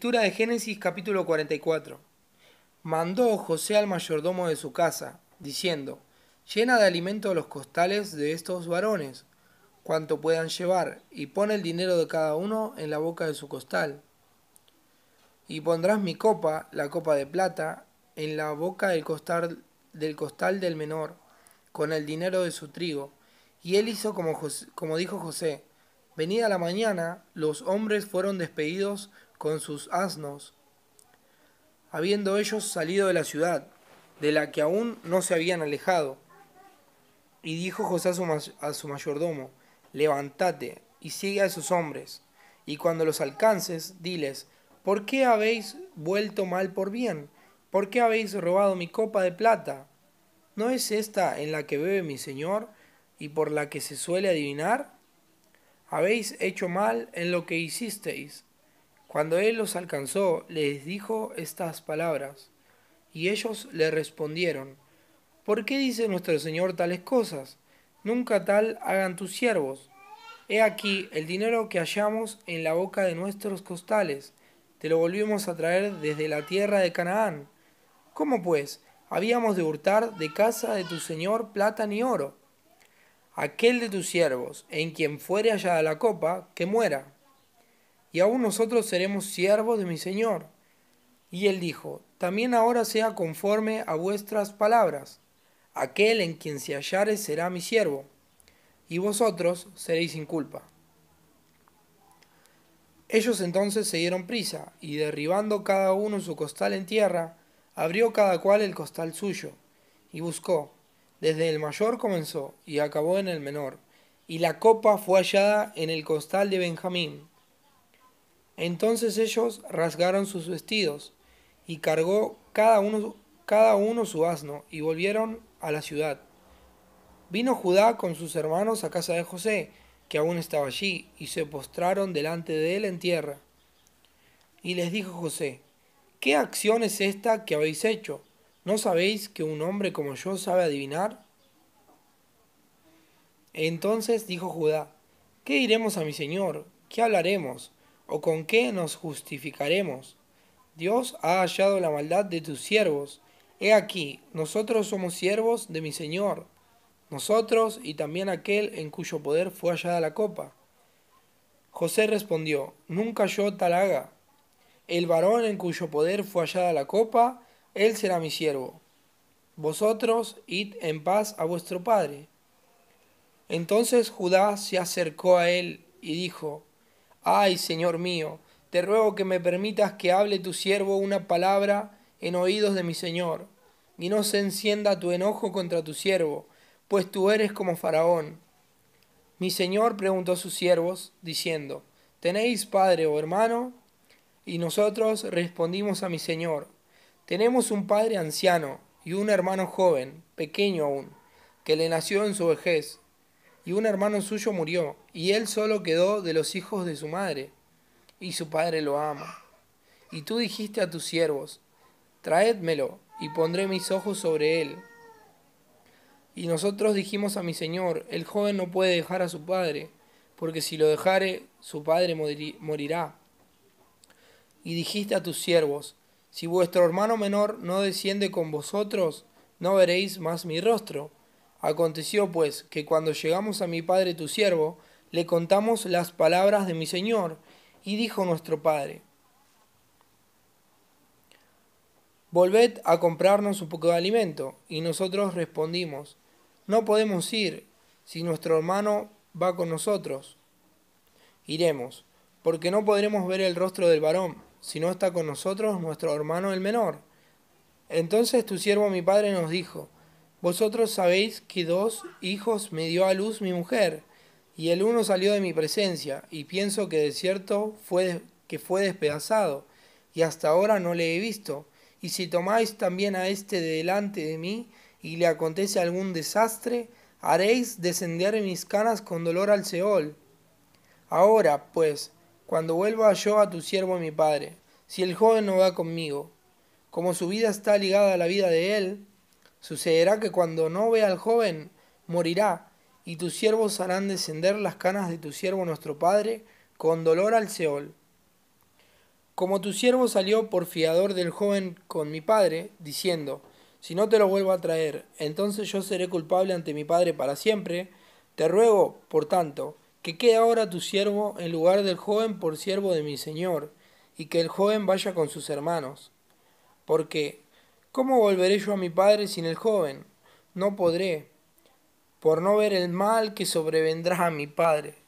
Lectura de Génesis capítulo 44. Mandó José al mayordomo de su casa, diciendo, Llena de alimento los costales de estos varones, cuanto puedan llevar, y pon el dinero de cada uno en la boca de su costal. Y pondrás mi copa, la copa de plata, en la boca del costal del, costal del menor, con el dinero de su trigo. Y él hizo como, como dijo José. Venida la mañana, los hombres fueron despedidos con sus asnos, habiendo ellos salido de la ciudad, de la que aún no se habían alejado. Y dijo José a su, mayordomo, levántate y sigue a esos hombres, y cuando los alcances, diles, ¿por qué habéis vuelto mal por bien? ¿Por qué habéis robado mi copa de plata? ¿No es esta en la que bebe mi señor y por la que se suele adivinar? Habéis hecho mal en lo que hicisteis. Cuando él los alcanzó, les dijo estas palabras, y ellos le respondieron, ¿por qué dice nuestro Señor tales cosas? Nunca tal hagan tus siervos. He aquí el dinero que hallamos en la boca de nuestros costales, te lo volvimos a traer desde la tierra de Canaán. ¿Cómo pues habíamos de hurtar de casa de tu Señor plata ni oro? Aquel de tus siervos, en quien fuere hallada la copa, que muera y aún nosotros seremos siervos de mi Señor. Y él dijo, también ahora sea conforme a vuestras palabras, aquel en quien se hallare será mi siervo, y vosotros seréis sin culpa. Ellos entonces se dieron prisa, y derribando cada uno su costal en tierra, abrió cada cual el costal suyo, y buscó. Desde el mayor comenzó, y acabó en el menor, y la copa fue hallada en el costal de Benjamín. Entonces ellos rasgaron sus vestidos y cargó cada uno, cada uno su asno y volvieron a la ciudad. Vino Judá con sus hermanos a casa de José, que aún estaba allí, y se postraron delante de él en tierra. Y les dijo José, ¿qué acción es esta que habéis hecho? ¿No sabéis que un hombre como yo sabe adivinar? Entonces dijo Judá, ¿qué diremos a mi señor? ¿Qué hablaremos? ¿O con qué nos justificaremos? Dios ha hallado la maldad de tus siervos. He aquí, nosotros somos siervos de mi Señor, nosotros y también aquel en cuyo poder fue hallada la copa. José respondió, Nunca yo tal haga. El varón en cuyo poder fue hallada la copa, él será mi siervo. Vosotros id en paz a vuestro padre. Entonces Judá se acercó a él y dijo, Ay, Señor mío, te ruego que me permitas que hable tu siervo una palabra en oídos de mi Señor, y no se encienda tu enojo contra tu siervo, pues tú eres como Faraón. Mi Señor preguntó a sus siervos, diciendo, ¿tenéis padre o hermano? Y nosotros respondimos a mi Señor, tenemos un padre anciano y un hermano joven, pequeño aún, que le nació en su vejez, y un hermano suyo murió, y él solo quedó de los hijos de su madre, y su padre lo ama. Y tú dijiste a tus siervos, traédmelo, y pondré mis ojos sobre él. Y nosotros dijimos a mi señor, el joven no puede dejar a su padre, porque si lo dejare, su padre morirá. Y dijiste a tus siervos, si vuestro hermano menor no desciende con vosotros, no veréis más mi rostro. Aconteció pues que cuando llegamos a mi padre tu siervo, le contamos las palabras de mi señor, y dijo nuestro padre, Volved a comprarnos un poco de alimento. Y nosotros respondimos, No podemos ir, si nuestro hermano va con nosotros. Iremos, porque no podremos ver el rostro del varón, si no está con nosotros nuestro hermano el menor. Entonces tu siervo mi padre nos dijo, vosotros sabéis que dos hijos me dio a luz mi mujer, y el uno salió de mi presencia, y pienso que de cierto fue que fue despedazado, y hasta ahora no le he visto. Y si tomáis también a este de delante de mí, y le acontece algún desastre, haréis descender mis canas con dolor al Seol. Ahora, pues, cuando vuelva yo a tu siervo mi padre, si el joven no va conmigo, como su vida está ligada a la vida de él, Sucederá que cuando no vea al joven, morirá, y tus siervos harán descender las canas de tu siervo nuestro padre con dolor al Seol. Como tu siervo salió por fiador del joven con mi padre, diciendo, si no te lo vuelvo a traer, entonces yo seré culpable ante mi padre para siempre, te ruego, por tanto, que quede ahora tu siervo en lugar del joven por siervo de mi señor, y que el joven vaya con sus hermanos. Porque ¿Cómo volveré yo a mi padre sin el joven? No podré, por no ver el mal que sobrevendrá a mi padre.